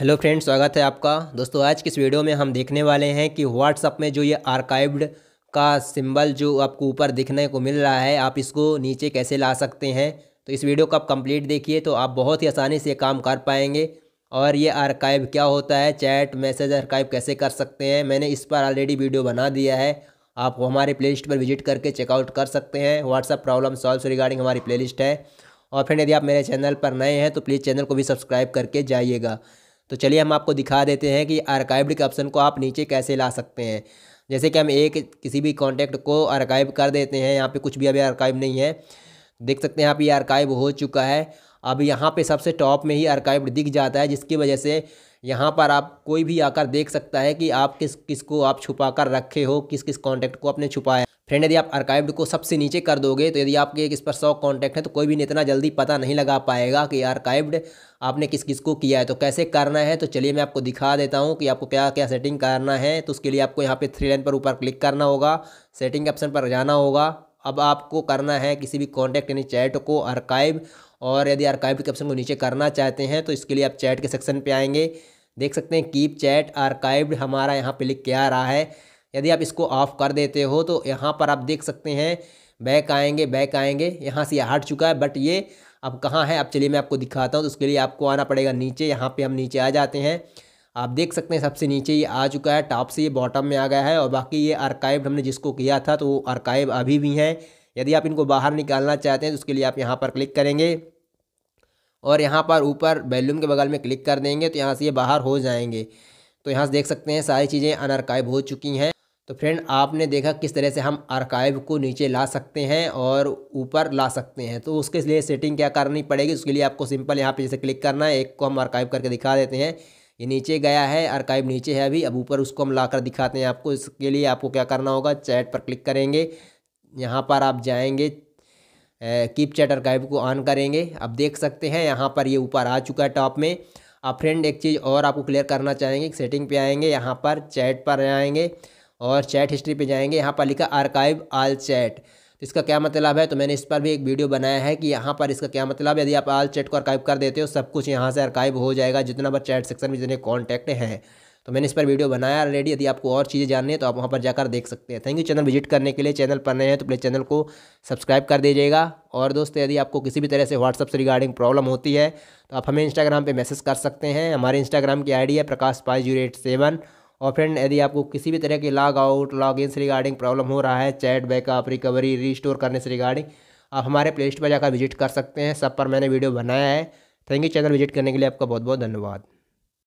hello friends स्वागत है आपका दोस्तों आज की इस वीडियो में हम देखने वाले हैं कि व्हाट्सअप में जो ये आर्काइव्ड का सिंबल जो आपको ऊपर दिखने को मिल रहा है आप इसको नीचे कैसे ला सकते हैं तो इस वीडियो को आप कंप्लीट देखिए तो आप बहुत ही आसानी से काम कर पाएंगे और ये आर्काइव क्या होता है चैट मैसेज आर्काइव कैसे कर सकते हैं मैंने इस पर ऑलरेडी वीडियो बना दिया है आप हमारे प्ले पर विजिट करके चेकआउट कर सकते हैं व्हाट्सअप प्रॉब्लम सॉल्व रिगार्डिंग हमारी प्ले है और फ्रेंड यदि आप मेरे चैनल पर नए हैं तो प्लीज़ चैनल को भी सब्सक्राइब करके जाइएगा तो चलिए हम आपको दिखा देते हैं कि आर्काइव्ड के ऑप्शन को आप नीचे कैसे ला सकते हैं जैसे कि हम एक किसी भी कॉन्टैक्ट को आर्काइव कर देते हैं यहाँ पे कुछ भी अभी आर्काइव नहीं है देख सकते हैं यहाँ ये आर्काइव हो चुका है अब यहाँ पे सबसे टॉप में ही आर्काइव दिख जाता है जिसकी वजह से यहाँ पर आप कोई भी आकर देख सकता है कि आप किस किस को आप छुपा कर रखे हो किस किस कॉन्टैक्ट को आपने छुपाया फ्रेंड यदि आप आर्काइव्ड को सबसे नीचे कर दोगे तो यदि आपके इस पर सौ कॉन्टैक्ट है तो कोई भी इतना जल्दी पता नहीं लगा पाएगा कि आर्काइव्ड आपने किस किस को किया है तो कैसे करना है तो चलिए मैं आपको दिखा देता हूँ कि आपको क्या क्या सेटिंग करना है तो उसके लिए आपको यहाँ पे थ्री लाइन पर ऊपर क्लिक करना होगा सेटिंग ऑप्शन पर जाना होगा अब आपको करना है किसी भी कॉन्टैक्ट यानी चैट को आर्काइव और यदि आर्काइव के ऑप्शन को नीचे करना चाहते हैं तो इसके लिए आप चैट के सेक्शन पर आएँगे देख सकते हैं कीप चैट आर्काइव्ड हमारा यहाँ पर लिख के आ रहा है यदि आप इसको ऑफ कर देते हो तो यहाँ पर आप देख सकते हैं बैक आएंगे बैक आएंगे यहाँ से हट चुका है बट ये अब कहाँ है अब चलिए मैं आपको दिखाता हूँ तो उसके लिए आपको आना पड़ेगा नीचे यहाँ पे हम नीचे आ जाते हैं आप देख सकते हैं सबसे नीचे ये आ चुका है टॉप से ये बॉटम में आ गया है और बाकी ये आर्काइव हमने जिसको किया था तो वो आर्काइव अभी भी हैं यदि आप इनको बाहर निकालना चाहते हैं तो उसके लिए आप यहाँ पर क्लिक करेंगे और यहाँ पर ऊपर वैल्यूम के बगल में क्लिक कर देंगे तो यहाँ से ये बाहर हो जाएंगे तो यहाँ से देख सकते हैं सारी चीज़ें अनआर्काइव हो चुकी हैं तो फ्रेंड आपने देखा किस तरह से हम आर्काइव को नीचे ला सकते हैं और ऊपर ला सकते हैं तो उसके लिए सेटिंग क्या करनी पड़ेगी उसके लिए आपको सिंपल यहाँ पे जैसे क्लिक करना है एक को हम आर्काइव करके दिखा देते हैं ये नीचे गया है आर्काइव नीचे है अभी अब ऊपर उसको हम ला कर दिखाते हैं आपको इसके लिए आपको क्या करना होगा चैट पर क्लिक करेंगे यहाँ पर आप जाएँगे कीप चैट आर्काइव को ऑन करेंगे अब देख सकते हैं यहाँ पर ये ऊपर आ चुका है टॉप में आप फ्रेंड एक चीज़ और आपको क्लियर करना चाहेंगे सेटिंग पे आएंगे यहाँ पर चैट पर आएंगे और चैट हिस्ट्री पे जाएंगे यहाँ पर लिखा आर्काइव आल चैट तो इसका क्या मतलब है तो मैंने इस पर भी एक वीडियो बनाया है कि यहाँ पर इसका क्या मतलब है यदि आप आल चैट को आर्काइव कर देते हो सब कुछ यहाँ से आर्काइव हो जाएगा जितना बार चैट सेक्शन में जितने कॉन्टैक्ट हैं तो मैंने इस पर वीडियो बनाया ऑलरेडी यदि आपको और चीज़ें जाननी है तो आप वहाँ पर जाकर देख सकते हैं थैंक यू चैनल विजिट करने के लिए चैनल पर नए हैं तो प्लीज़ चैनल को सब्सक्राइब कर दीजिएगा और दोस्तों यदि आपको किसी भी तरह से व्हाट्सअप से रिगार्डिंग प्रॉब्लम होती है तो आप हमें इंस्टाग्राम पर मैसेज कर सकते हैं हमारे इंस्टाग्राम की आई है Prakash Pai zero eight seven और फ्रेंड यदि आपको किसी भी तरह के लॉग आउट लॉग इन से रिगार्डिंग प्रॉब्लम हो रहा है चैट बैकअप रिकवरी रीस्टोर करने से रिगार्डिंग आप हमारे प्ले स्टोर पर जाकर विजिट कर सकते हैं सब पर मैंने वीडियो बनाया है थैंक यू चैनल विजिट करने के लिए आपका बहुत बहुत धन्यवाद